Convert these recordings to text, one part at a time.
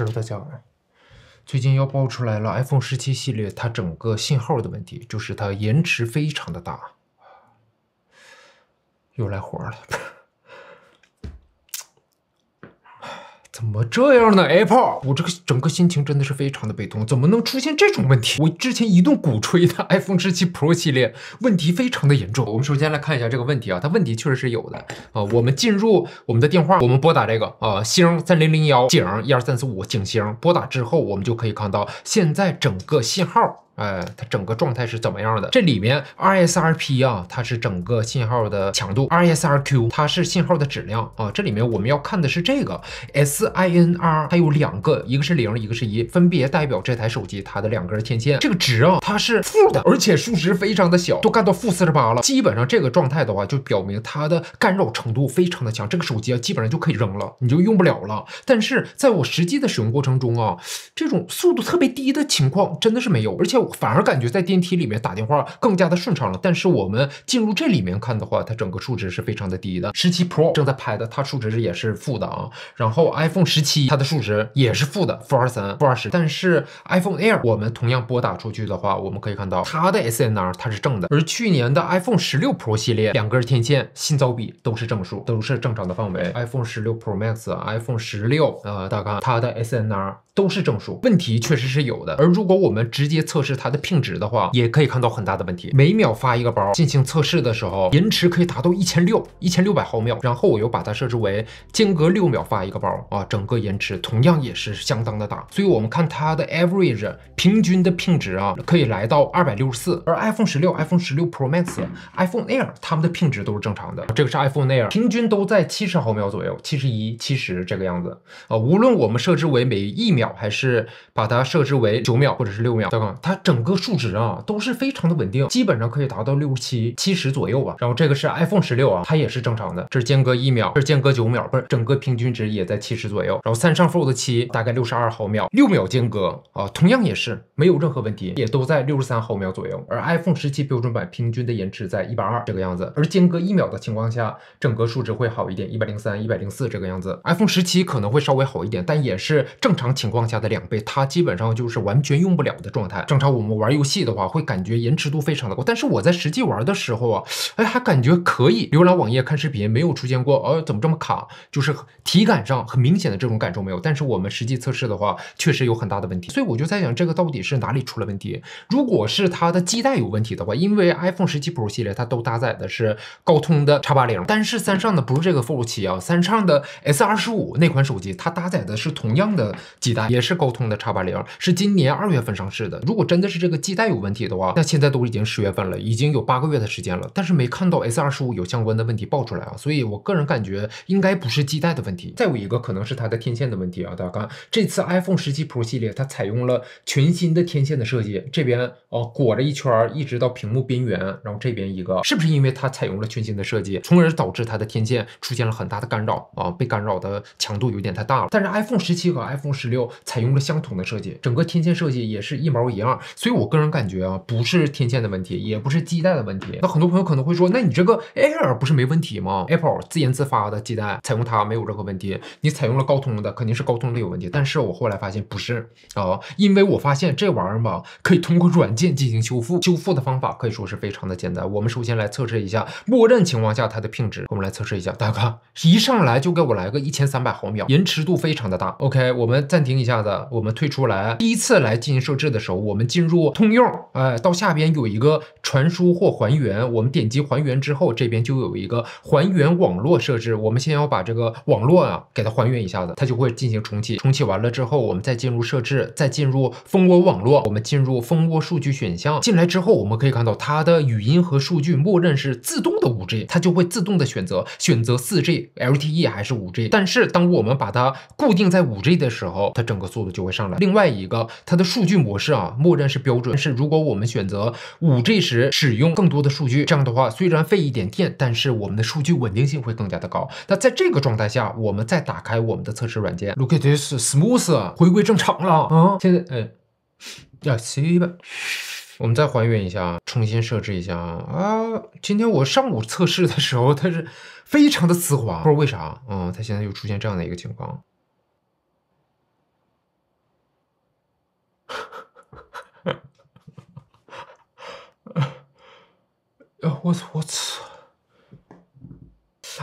哈喽大家，最近要爆出来了，iPhone 十七系列它整个信号的问题，就是它延迟非常的大，又来活了。怎么这样呢？Apple，我这个整个心情真的是非常的悲痛，怎么能出现这种问题？我之前一顿鼓吹的 iPhone 十七 Pro 系列问题非常的严重。我们首先来看一下这个问题啊，它问题确实是有的啊。我们进入我们的电话，我们拨打这个啊星三零零幺井一二三四五井星，拨打之后我们就可以看到现在整个信号。哎，它整个状态是怎么样的？这里面 RSRP 啊，它是整个信号的强度，RSRQ 它是信号的质量啊。这里面我们要看的是这个 SINR，它有两个，一个是零，一个是一，分别代表这台手机它的两根天线。这个值啊，它是负的，而且数值非常的小，都干到负四十八了。基本上这个状态的话，就表明它的干扰程度非常的强，这个手机啊，基本上就可以扔了，你就用不了了。但是在我实际的使用过程中啊，这种速度特别低的情况真的是没有，而且我。反而感觉在电梯里面打电话更加的顺畅了。但是我们进入这里面看的话，它整个数值是非常的低的。十七 Pro 正在拍的，它数值也是负的啊。然后 iPhone 十七，它的数值也是负的，负二三、负二十。但是 iPhone Air，我们同样拨打出去的话，我们可以看到它的 SNR 它是正的。而去年的 iPhone 十六 Pro 系列，两根天线信噪比都是正数，都是正常的范围。iPhone 十六 Pro Max、iPhone 十六，呃，大概它的 SNR 都是正数。问题确实是有的。而如果我们直接测试，它的 p i n 值的话，也可以看到很大的问题。每秒发一个包进行测试的时候，延迟可以达到一千六、一千六百毫秒。然后我又把它设置为间隔六秒发一个包啊，整个延迟同样也是相当的大。所以，我们看它的 average 平均的 p i n 值啊，可以来到二百六十四。而 iPhone 十六、iPhone 十六 Pro Max、iPhone Air 它们的 p i n 值都是正常的。这个是 iPhone Air，平均都在七十毫秒左右，七十一、七十这个样子啊。无论我们设置为每一秒，还是把它设置为九秒或者是六秒，等等，它。整个数值啊都是非常的稳定，基本上可以达到六十七七十左右吧。然后这个是 iPhone 十六啊，它也是正常的，这是间隔一秒，这是间隔九秒，不是整个平均值也在七十左右。然后三上 Fold 七大概六十二毫秒，六秒间隔啊，同样也是。没有任何问题，也都在六十三毫秒左右。而 iPhone 十七标准版平均的延迟在一百二这个样子，而间隔一秒的情况下，整个数值会好一点，一百零三、一百零四这个样子。iPhone 十七可能会稍微好一点，但也是正常情况下的两倍，它基本上就是完全用不了的状态。正常我们玩游戏的话，会感觉延迟度非常的高，但是我在实际玩的时候啊，哎还感觉可以浏览网页、看视频，没有出现过哦怎么这么卡，就是体感上很明显的这种感受没有。但是我们实际测试的话，确实有很大的问题，所以我就在想这个到底是。是哪里出了问题？如果是它的基带有问题的话，因为 iPhone 十七 Pro 系列它都搭载的是高通的叉八零，但是三上的不是这个服务器啊，三上的 S 二十五那款手机它搭载的是同样的基带，也是高通的叉八零，是今年二月份上市的。如果真的是这个基带有问题的话，那现在都已经十月份了，已经有八个月的时间了，但是没看到 S 二十五有相关的问题爆出来啊，所以我个人感觉应该不是基带的问题。再有一个可能是它的天线的问题啊，大家看，这次 iPhone 十七 Pro 系列它采用了全新的。天线的设计，这边哦裹着一圈，一直到屏幕边缘，然后这边一个，是不是因为它采用了全新的设计，从而导致它的天线出现了很大的干扰啊？被干扰的强度有点太大了。但是 iPhone 十七和 iPhone 十六采用了相同的设计，整个天线设计也是一毛一样，所以我个人感觉啊，不是天线的问题，也不是基带的问题。那很多朋友可能会说，那你这个 Air 不是没问题吗？Apple 自研自发的基带，采用它没有任何问题。你采用了高通的，肯定是高通的有问题。但是我后来发现不是啊，因为我发现这。这玩意儿吧，可以通过软件进行修复。修复的方法可以说是非常的简单。我们首先来测试一下默认情况下它的品质。我们来测试一下，大哥一上来就给我来个一千三百毫秒，延迟度非常的大。OK，我们暂停一下子，我们退出来。第一次来进行设置的时候，我们进入通用，哎，到下边有一个传输或还原，我们点击还原之后，这边就有一个还原网络设置。我们先要把这个网络啊给它还原一下子，它就会进行重启。重启完了之后，我们再进入设置，再进入蜂窝网。网络，我们进入蜂窝数据选项，进来之后，我们可以看到它的语音和数据默认是自动的五 G，它就会自动的选择选择四 G LTE 还是五 G。但是当我们把它固定在五 G 的时候，它整个速度就会上来。另外一个，它的数据模式啊，默认是标准，但是如果我们选择五 G 时使用更多的数据，这样的话虽然费一点电，但是我们的数据稳定性会更加的高。那在这个状态下，我们再打开我们的测试软件，Look at this，smooth，回归正常了。嗯，现在，诶。呀，行吧，我们再还原一下，重新设置一下啊！啊，今天我上午测试的时候，它是非常的丝滑，不知道为啥，嗯，它现在又出现这样的一个情况。啊，我操，我操！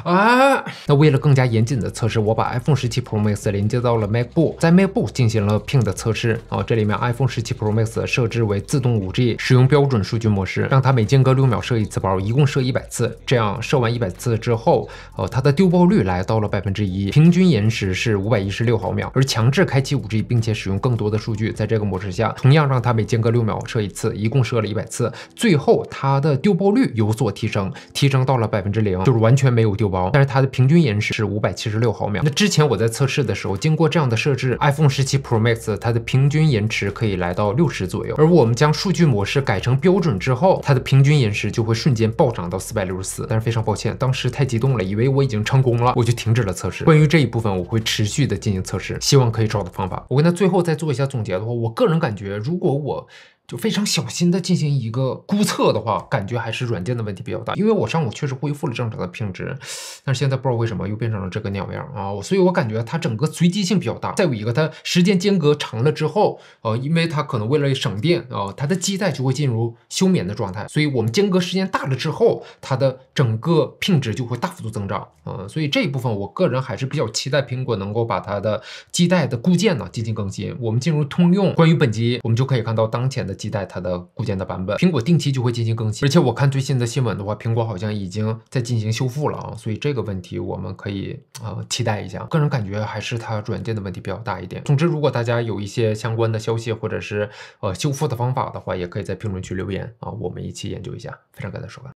啊，那为了更加严谨的测试，我把 iPhone 十七 Pro Max 连接到了 Mac Book，在 Mac Book 进行了 Ping 的测试。哦，这里面 iPhone 十七 Pro Max 设置为自动 5G，使用标准数据模式，让它每间隔六秒设一次包，一共设一百次。这样设完一百次之后，呃，它的丢包率来到了百分之一，平均延时是五百一十六毫秒。而强制开启 5G 并且使用更多的数据，在这个模式下，同样让它每间隔六秒设一次，一共设了一百次，最后它的丢包率有所提升，提升到了百分之零，就是完全没有丢。包，但是它的平均延迟是五百七十六毫秒。那之前我在测试的时候，经过这样的设置，iPhone 十七 Pro Max 它的平均延迟可以来到六十左右。而我们将数据模式改成标准之后，它的平均延迟就会瞬间暴涨到四百六十四。但是非常抱歉，当时太激动了，以为我已经成功了，我就停止了测试。关于这一部分，我会持续的进行测试，希望可以找到方法。我跟他最后再做一下总结的话，我个人感觉，如果我就非常小心的进行一个估测的话，感觉还是软件的问题比较大。因为我上午确实恢复了正常的屏值，但是现在不知道为什么又变成了这个鸟样啊，所以我感觉它整个随机性比较大。再有一个，它时间间隔长了之后，呃，因为它可能为了省电啊，它的基带就会进入休眠的状态，所以我们间隔时间大了之后，它的整个屏值就会大幅度增长啊。所以这一部分，我个人还是比较期待苹果能够把它的基带的固件呢进行更新。我们进入通用，关于本机，我们就可以看到当前的。期待它的固件的版本，苹果定期就会进行更新，而且我看最新的新闻的话，苹果好像已经在进行修复了啊，所以这个问题我们可以呃期待一下，个人感觉还是它软件的问题比较大一点。总之，如果大家有一些相关的消息或者是呃修复的方法的话，也可以在评论区留言啊，我们一起研究一下。非常感谢收看。